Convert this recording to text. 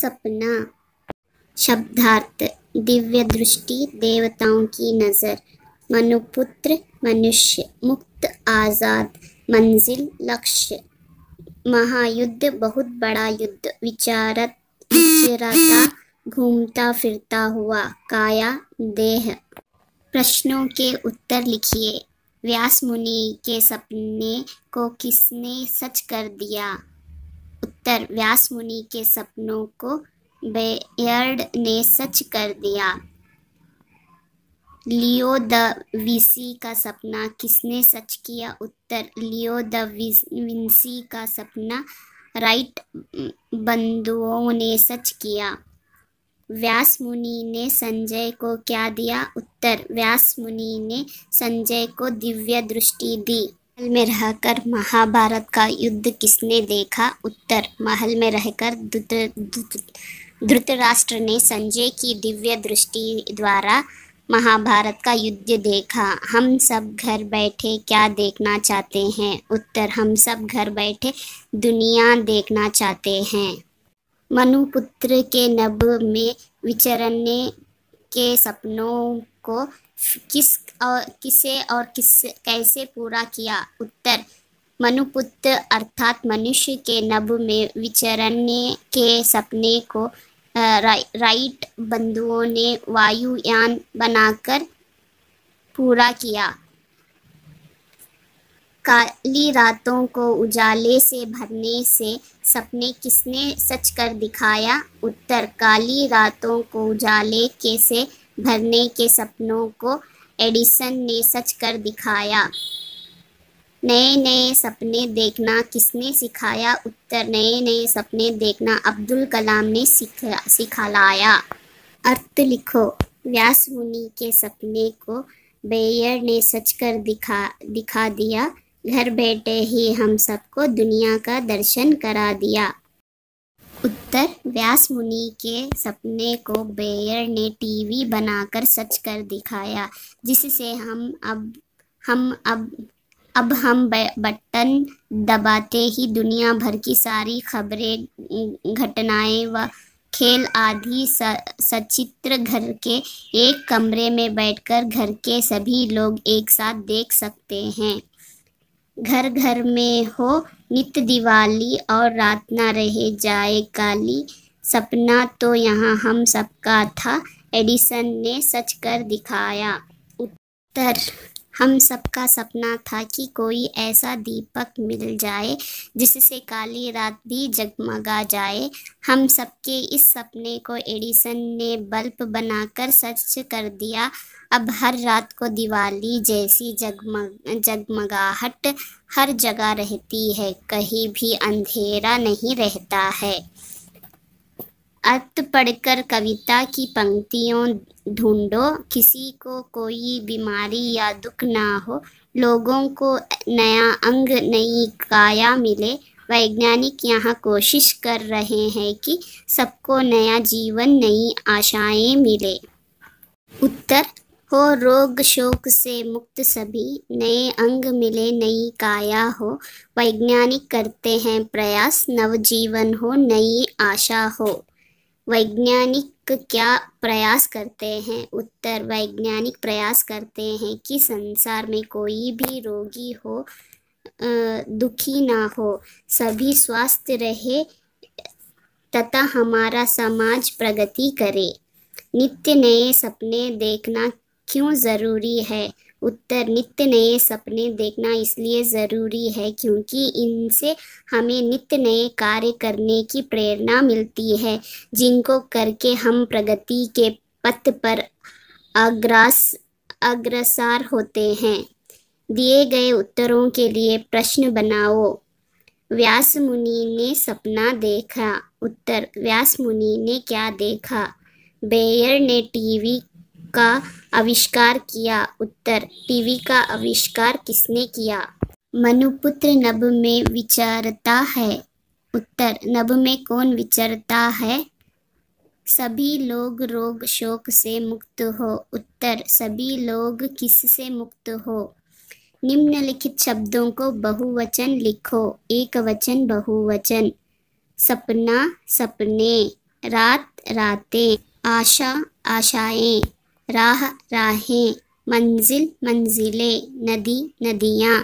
सपना शब्दार्थ दिव्य दृष्टि देवताओं की नज़र मनुपुत्र मनुष्य मुक्त आज़ाद मंजिल लक्ष्य महायुद्ध बहुत बड़ा युद्ध विचारत विचरता घूमता फिरता हुआ काया देह प्रश्नों के उत्तर लिखिए व्यास मुनि के सपने को किसने सच कर दिया उत्तर व्यास मुनि के सपनों को बेयर्ड ने सच कर दिया लियो द विसी का सपना किसने सच किया उत्तर लियो द विंसी का सपना राइट बंधुओं ने सच किया व्यास मुनि ने संजय को क्या दिया उत्तर व्यास मुनि ने संजय को दिव्य दृष्टि दी महल में रहकर महाभारत का युद्ध किसने देखा उत्तर महल में रहकर धृतराष्ट्र ने संजय की दिव्य दृष्टि द्वारा महाभारत का युद्ध देखा हम सब घर बैठे क्या देखना चाहते हैं उत्तर हम सब घर बैठे दुनिया देखना चाहते हैं मनुपुत्र के नभ में विचरने के सपनों को किस और किसे और किस कैसे पूरा किया उत्तर मनुपुत्र अर्थात मनुष्य के नभ में विचरने के सपने को रा, राइट बंधुओं ने वायुयान बनाकर पूरा किया काली रातों को उजाले से भरने से सपने किसने सच कर दिखाया उत्तर काली रातों को उजाले के से भरने के सपनों को एडिसन ने सच कर दिखाया नए नए सपने देखना किसने सिखाया उत्तर नए नए सपने देखना अब्दुल कलाम ने सिखा लाया अर्थ लिखो व्यास मुनि के सपने को बेयर ने सच कर दिखा दिखा दिया घर बैठे ही हम सबको दुनिया का दर्शन करा दिया अधिकतर व्यास मुनि के सपने को बेयर ने टीवी बनाकर सच कर दिखाया जिससे हम अब हम अब अब हम बटन दबाते ही दुनिया भर की सारी खबरें घटनाएं व खेल आदि सचित्र घर के एक कमरे में बैठकर घर के सभी लोग एक साथ देख सकते हैं घर घर में हो नित दिवाली और रात ना रहे जाए काली सपना तो यहाँ हम सबका था एडिसन ने सच कर दिखाया उत्तर हम सबका सपना था कि कोई ऐसा दीपक मिल जाए जिससे काली रात भी जगमगा जाए हम सबके इस सपने को एडिसन ने बल्ब बनाकर सच कर दिया अब हर रात को दिवाली जैसी जगमग जगमगाहट हर जगह रहती है कहीं भी अंधेरा नहीं रहता है अत पढ़कर कविता की पंक्तियों ढूंढो किसी को कोई बीमारी या दुख ना हो लोगों को नया अंग नई काया मिले वैज्ञानिक यहाँ कोशिश कर रहे हैं कि सबको नया जीवन नई आशाएं मिले उत्तर हो रोग शोक से मुक्त सभी नए अंग मिले नई काया हो वैज्ञानिक करते हैं प्रयास नवजीवन हो नई आशा हो वैज्ञानिक क्या प्रयास करते हैं उत्तर वैज्ञानिक प्रयास करते हैं कि संसार में कोई भी रोगी हो दुखी ना हो सभी स्वस्थ रहे तथा हमारा समाज प्रगति करे नित्य नए सपने देखना क्यों ज़रूरी है उत्तर नित्य नए सपने देखना इसलिए ज़रूरी है क्योंकि इनसे हमें नित्य नए कार्य करने की प्रेरणा मिलती है जिनको करके हम प्रगति के पथ पर अग्रास अग्रसार होते हैं दिए गए उत्तरों के लिए प्रश्न बनाओ व्यास मुनि ने सपना देखा उत्तर व्यास मुनि ने क्या देखा बेयर ने टीवी का आविष्कार किया उत्तर टीवी का आविष्कार किसने किया मनुपुत्र नभ में विचारता है उत्तर नभ में कौन विचरता है सभी लोग रोग शोक से मुक्त हो उत्तर सभी लोग किस से मुक्त हो निम्नलिखित शब्दों को बहुवचन लिखो एक वचन बहुवचन सपना सपने रात रातें आशा आशाएं राह राहें मंजिल मंजिले नदी नदियाँ